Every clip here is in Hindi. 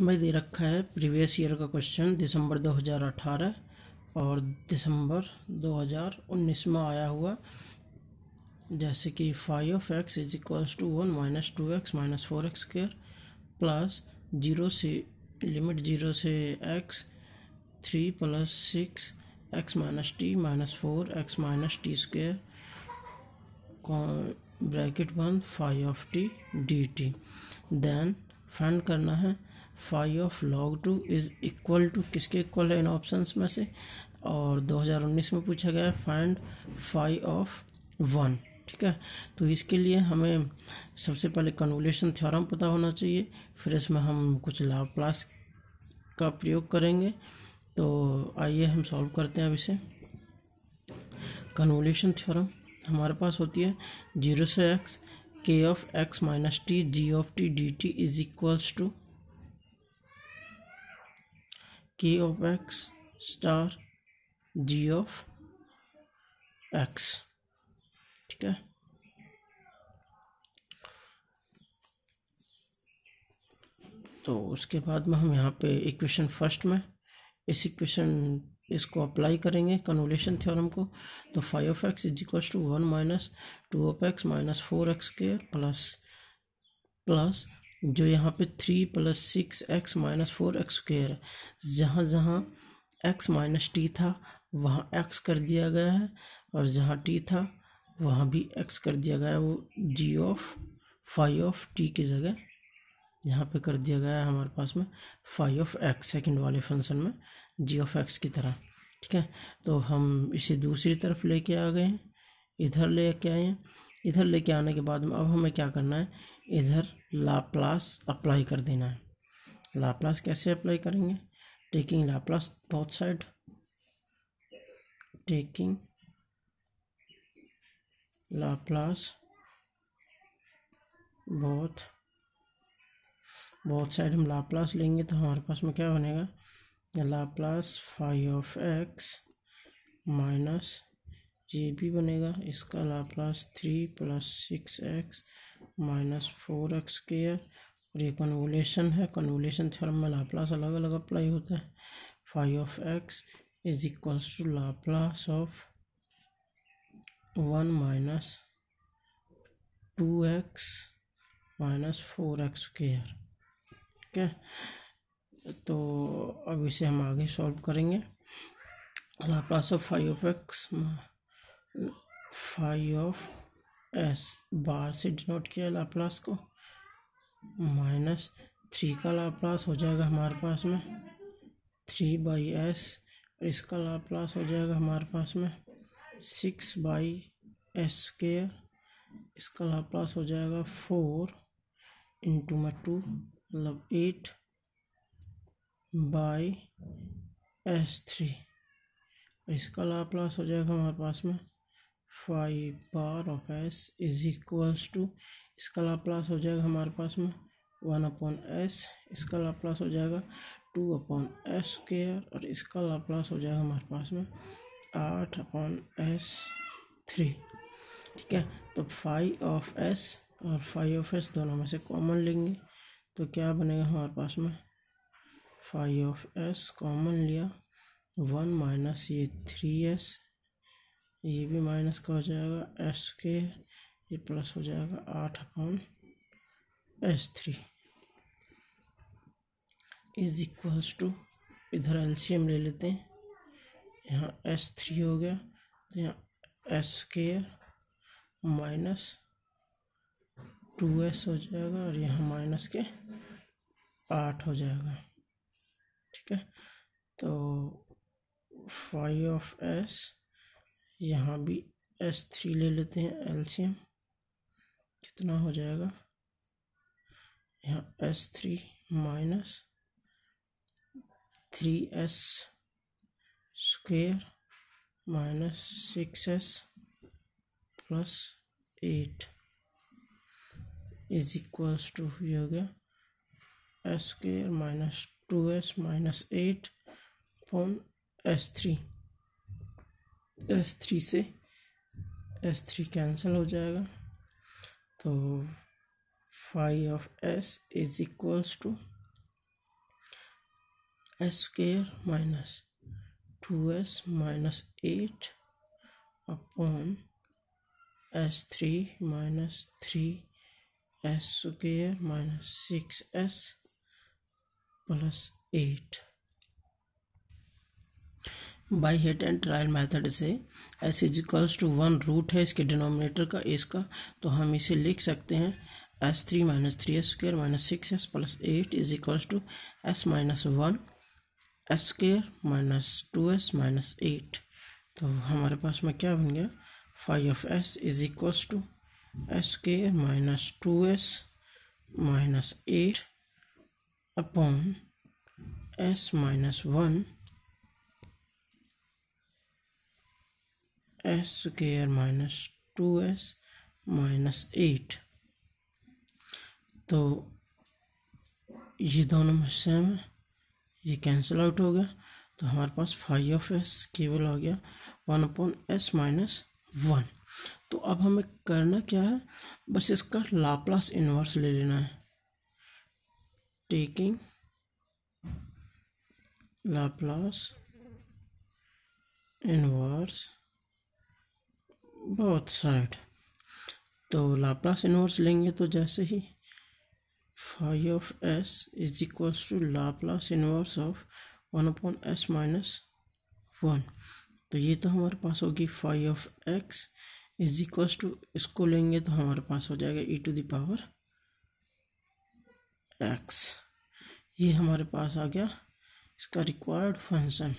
हमें दे रखा है प्रीवियस ईयर का क्वेश्चन दिसंबर 2018 और दिसंबर 2019 में आया हुआ जैसे कि five of x is equals to one minus two x minus four x square plus zero से लिमिट जीरो से x three plus six x minus t minus four x minus t square bracket one five of t d t then find करना है phi of log two is equal to किसके इक्वल है इन ऑप्शन में से और 2019 में पूछा गया है फाइंड फाइव ऑफ वन ठीक है तो इसके लिए हमें सबसे पहले कन्वोलेशन थ्योरम पता होना चाहिए फिर इसमें हम कुछ लाप्लास का प्रयोग करेंगे तो आइए हम सॉल्व करते हैं अब इसे कन्वोलेशन थ्योरम हमारे पास होती है जीरो से एक्स के of x minus t g of t d t is equals to k of x star g of x ठीक है तो उसके बाद में हम यहाँ पे इक्वेशन फर्स्ट में इस इक्वेशन इसको अप्लाई करेंगे कन्वोलेशन थ्योरम को तो five of x is equals to one minus two of x minus four x square plus plus जो यहाँ पे three plus six x minus four x square है जहाँ जहाँ एक्स माइनस टी था वहाँ एक्स कर दिया गया है और जहाँ टी था वहाँ भी एक्स कर दिया गया है वो g of five of t की जगह यहाँ पे कर दिया गया है हमारे पास में फाइव ऑफ एक्स सेकेंड वाले फंक्शन में जी ऑफ एक्स की तरह ठीक है तो हम इसे दूसरी तरफ लेके आ गए हैं इधर ले के आए हैं इधर लेके आने के बाद में अब हमें क्या करना है इधर लाप्लास अप्लाई कर देना है लाप्लास कैसे अप्लाई करेंगे taking Laplace both side taking Laplace बहुत बहुत साइड हम लाप्लास लेंगे तो हमारे पास में क्या बनेगा Laplace five of x minus ये भी बनेगा इसका Laplace three plus six x minus four x square और ये कन्वोलेशन है कन्वोलेशन थ्योरम में लाप्लास अलग अलग अप्लाई होता है five of x is equals to Laplace of one minus two x minus four x square ठीक है तो अब इसे हम आगे सॉल्व करेंगे Laplace of five of x five of s bar से डिनोट किया लाप्लास को माइनस थ्री का लाप्लास हो जाएगा हमारे पास में थ्री बाई एस और इसका लाप्लास हो जाएगा हमारे पास में सिक्स बाई एस स्केयर इसका लाप्लास हो जाएगा फोर इंटू में टू मतलब एट बाई एस थ्री इसका लाप्लास हो जाएगा हमारे पास में five bar of s is equals to इसका लाप्लास हो जाएगा हमारे पास में वन अपॉन एस इसका लाप्लास हो जाएगा टू अपॉन एस स्क्र और इसका लाप्लास हो जाएगा हमारे पास में आठ अपॉन एस थ्री ठीक है तो फाइव ऑफ एस और फाइव ऑफ एस दोनों में से कॉमन लेंगे तो क्या बनेगा हमारे पास में फाइव ऑफ एस कॉमन लिया वन माइनस ये थ्री एस ये भी माइनस का हो जाएगा एस के ये प्लस हो जाएगा आठ upon s three is equals to इधर एलसीएम ले लेते हैं यहाँ एस थ्री हो गया तो यहाँ एस के माइनस टू एस हो जाएगा और यहाँ माइनस के आठ हो जाएगा ठीक है तो फाइव ऑफ एस यहाँ भी एस थ्री ले लेते हैं एल्शियम कितना हो जाएगा यहाँ s three minus three s square minus six s plus eight is equals to ये हो गया s square minus two s minus eight upon s three s three से एस थ्री कैंसिल हो जाएगा तो five of s is equals to s square minus two s minus eight upon s three minus three s square minus six s plus eight by hit and trial method से s is equals to one root है इसके डिनोमिनेटर का एस का तो हम इसे लिख सकते हैं s three minus three s square minus six s plus eight is equals to s minus one s square minus two s minus eight तो हमारे पास में क्या बन गया five of s is equals to s square minus two s minus eight upon s minus one s square minus two s minus eight तो ये दोनों में सेम है ये कैंसिल आउट हो गया तो हमारे पास फाइव ऑफ एस केवल आ गया one upon s minus one तो अब हमें करना क्या है बस इसका लाप्लास इन्वर्स ले लेना है taking Laplace inverse both side तो लाप्लास इनवर्स लेंगे तो जैसे ही five of s is equals to Laplace inverse of one upon s minus one तो ये तो हमारे पास होगी five of x is equals to इसको लेंगे तो हमारे पास हो जाएगा ई टू दावर एक्स ये हमारे पास आ गया इसका रिक्वायर्ड फंक्शन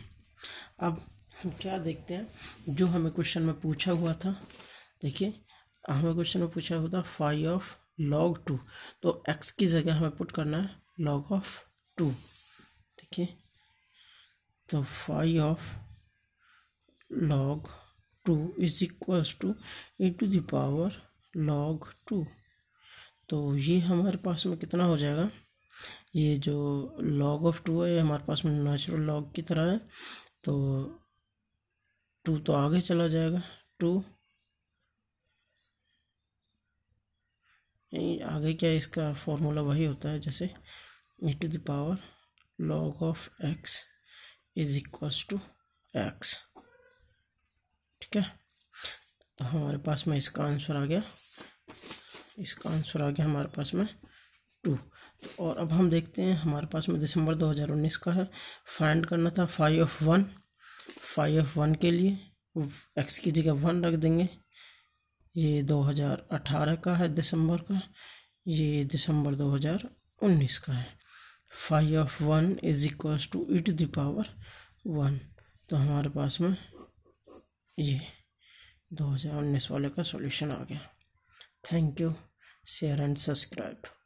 अब हम क्या देखते हैं जो हमें क्वेश्चन में पूछा हुआ था देखिए हमें क्वेश्चन में पूछा हुआ था फाइव ऑफ लॉग टू तो एक्स की जगह हमें पुट करना है लॉग ऑफ टू देखिए तो five of log two is equals to in to the power log two तो ये हमारे पास में कितना हो जाएगा ये जो लॉग ऑफ टू है ये हमारे पास में नेचुरल लॉग की तरह है तो टू तो आगे चला जाएगा टू आगे क्या इसका फॉर्मूला वही होता है जैसे e to the power log of x is equals to x ठीक है तो हमारे पास में इसका आंसर आ गया इसका आंसर आ गया हमारे पास में टू तो और अब हम देखते हैं हमारे पास में दिसंबर 2019 का है फाइंड करना था five of one five F one के लिए एक्स की जगह वन रख देंगे ये 2018 का है दिसंबर का ये दिसंबर 2019 का है five of one is equals to it the power one तो हमारे पास में ये 2019 वाले का सॉल्यूशन आ गया thank you share and subscribe